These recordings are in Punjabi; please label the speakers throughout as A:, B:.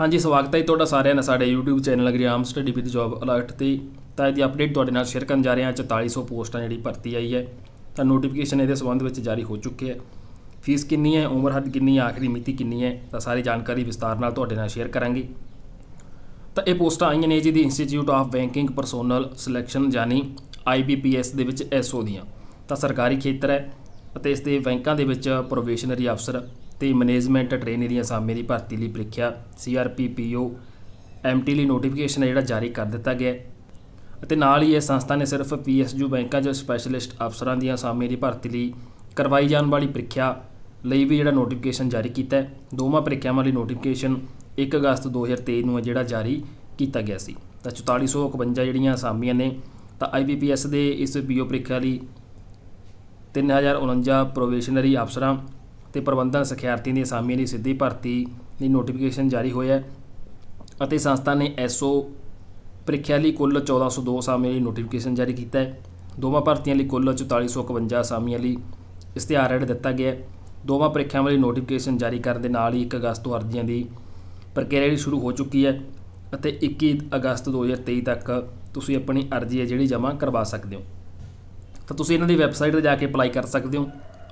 A: ਹਾਂਜੀ ਸਵਾਗਤ ਹੈ ਤੁਹਾਡਾ ਸਾਰਿਆਂ ਦਾ ਸਾਡੇ YouTube channel exam study with job alert ਤੇ ਤਾਂ ਇਹਦੀ ਅਪਡੇਟ ਤੁਹਾਡੇ ਨਾਲ ਸ਼ੇਅਰ ਕਰਨ ਜਾ ਰਹੇ ਹਾਂ 4400 ਪੋਸਟਾਂ ਜਿਹੜੀ ਭਰਤੀ ਆਈ ਹੈ ਤਾਂ ਨੋਟੀਫਿਕੇਸ਼ਨ ਇਹਦੇ ਸਬੰਧ ਵਿੱਚ ਜਾਰੀ ਹੋ ਚੁੱਕੀ ਹੈ ਫੀਸ ਕਿੰਨੀ ਹੈ ਉਮਰ ਹੱਦ ਕਿੰਨੀ ਹੈ ਆਖਰੀ ਮਿਤੀ ਕਿੰਨੀ ਹੈ ਤਾਂ ਸਾਰੀ ਜਾਣਕਾਰੀ ਵਿਸਤਾਰ ਨਾਲ ਤੁਹਾਡੇ ਨਾਲ ਸ਼ੇਅਰ ਕਰਾਂਗੇ ਤਾਂ ਇਹ ਪੋਸਟਾਂ ਆਈਆਂ ਨੇ ਜੀ the institute of banking personnel selection ਯਾਨੀ IBPS ਦੇ ਵਿੱਚ ਐਸਓ ਦੀਆਂ ਤਾਂ ਸਰਕਾਰੀ ਖੇਤਰ ਹੈ ਅਤੇ ਇਸ ਦੇ ਬੈਂਕਾਂ ਦੇ ਵਿੱਚ ਪ੍ਰੋਵੀਸ਼ਨਰੀ ਅਫਸਰ ਤੇ ਮੈਨੇਜਮੈਂਟ ਟ੍ਰੇਨੀ ਦੀਆਂ ਸਾਮੇ ਦੀ ਭਰਤੀ ਲਈ ਪ੍ਰੀਖਿਆ ਸੀਆਰਪੀ ਪੀਓ ਐਮਟੀ ਲਈ ਨੋਟੀਫਿਕੇਸ਼ਨ ਜਿਹੜਾ ਜਾਰੀ ਕਰ ਦਿੱਤਾ ਗਿਆ ਅਤੇ ਨਾਲ ਹੀ ਇਹ ਸੰਸਥਾ ਨੇ ਸਿਰਫ ਪੀਐਸਯੂ ਬੈਂਕਾਂ ਜੋ ਸਪੈਸ਼ਲਿਸਟ ਅਫਸਰਾਂ ਦੀਆਂ ਸਾਮੇ ਦੀ ਭਰਤੀ ਲਈ ਕਰਵਾਈ ਜਾਣ ਵਾਲੀ ਪ੍ਰੀਖਿਆ ਲਈ ਵੀ ਜਿਹੜਾ ਨੋਟੀਫਿਕੇਸ਼ਨ ਜਾਰੀ ਕੀਤਾ ਹੈ ਦੋਵਾਂ ਪ੍ਰੀਖਿਆਵਾਂ ਲਈ ਨੋਟੀਫਿਕੇਸ਼ਨ 1 ਅਗਸਤ 2023 ਨੂੰ ਜਿਹੜਾ ਜਾਰੀ ਕੀਤਾ ਗਿਆ ਸੀ ਤਾਂ 4451 ਜਿਹੜੀਆਂ ਅਸਾਮੀਆਂ ਨੇ ਤਾਂ ਆਈਬੀਪੀਐਸ ਦੇ ਇਸ ਪੀਓ ਪ੍ਰੀਖਿਆ ਲਈ 3049 ਪ੍ਰੋਵੀਸ਼ਨਰੀ ਅਫਸਰਾਂ ਤੇ ਪ੍ਰਬੰਧਨ ਸਿਖਿਆਰਥੀਆਂ ਦੀ ਅਸਾਮੀ ਲਈ ਸਿੱਧੀ ਭਰਤੀ ਦੀ ਨੋਟੀਫਿਕੇਸ਼ਨ ਜਾਰੀ ਹੋਇਆ ਅਤੇ ਸੰਸਥਾ ਨੇ ਐਸਓ ਪ੍ਰੀਖਿਆ ਲਈ ਕੁੱਲ 1402 ਅਸਾਮੀ ਲਈ ਨੋਟੀਫਿਕੇਸ਼ਨ ਜਾਰੀ ਕੀਤਾ ਹੈ ਦੋਵਾਂ ਭਰਤੀਆਂ ਲਈ ਕੁੱਲ 4451 ਅਸਾਮੀਆਂ ਲਈ ਇਸ਼ਤਿਹਾਰ ਹੇਠ ਦਿੱਤਾ ਗਿਆ ਹੈ ਦੋਵਾਂ ਪ੍ਰੀਖਿਆਵਾਂ ਲਈ ਨੋਟੀਫਿਕੇਸ਼ਨ ਜਾਰੀ ਕਰਨ ਦੇ ਨਾਲ ਹੀ 1 ਅਗਸਤ ਤੋਂ ਅਰਜ਼ੀਆਂ ਦੀ ਪ੍ਰਕਿਰਿਆ ਵੀ ਸ਼ੁਰੂ ਹੋ ਚੁੱਕੀ ਹੈ ਅਤੇ 21 ਅਗਸਤ 2023 ਤੱਕ ਤੁਸੀਂ ਆਪਣੀ ਅਰਜ਼ੀ ਹੈ ਜਿਹੜੀ ਜਮ੍ਹਾਂ ਕਰਵਾ ਸਕਦੇ ਹੋ ਤਾਂ ਤੁਸੀਂ ਇਹਨਾਂ ਦੀ ਵੈਬਸਾਈਟ ਤੇ ਜਾ ਕੇ ਅਪਲਾਈ ਕਰ ਸਕਦੇ ਹੋ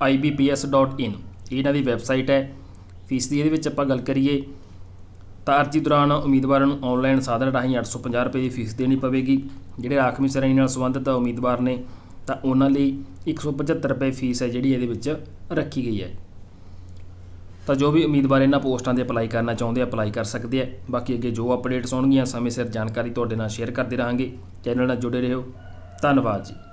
A: ibps.in ਇਹ ਇਹਨਾਂ ਦੀ ਵੈਬਸਾਈਟ ਹੈ ਫੀਸ ਦੀ ਇਹਦੇ ਵਿੱਚ ਆਪਾਂ ਗੱਲ ਕਰੀਏ ਤਾਂ ਅਰਜੀ ਦੌਰਾਨ ਉਮੀਦਵਾਰਾਂ ਨੂੰ ਆਨਲਾਈਨ ਸਾਧਨ ਰਾਹੀਂ 850 ਰੁਪਏ ਦੀ ਫੀਸ ਦੇਣੀ ਪਵੇਗੀ ਜਿਹੜੇ ਆਖਮੀ ਸਰਾਈ ਨਾਲ ਸੰਬੰਧਿਤ ਉਮੀਦਵਾਰ ਨੇ ਤਾਂ ਉਹਨਾਂ ਲਈ 175 ਰੁਪਏ ਫੀਸ ਹੈ ਜਿਹੜੀ ਇਹਦੇ ਵਿੱਚ ਰੱਖੀ ਗਈ ਹੈ ਤਾਂ ਜੋ ਵੀ ਉਮੀਦਵਾਰ ਇਹਨਾਂ ਪੋਸਟਾਂ ਦੇ ਅਪਲਾਈ ਕਰਨਾ ਚਾਹੁੰਦੇ ਆ ਅਪਲਾਈ ਕਰ ਸਕਦੇ ਆ ਬਾਕੀ ਅੱਗੇ ਜੋ ਅਪਡੇਟਸ ਹੋਣਗੀਆਂ ਸਮੇਂ ਸਿਰ ਜਾਣਕਾਰੀ ਤੁਹਾਡੇ ਨਾਲ ਸ਼ੇਅਰ ਕਰਦੇ ਰਹਾਂਗੇ ਚੈਨਲ ਨਾਲ ਜੁੜੇ ਰਹੋ ਧੰਨਵਾਦ ਜੀ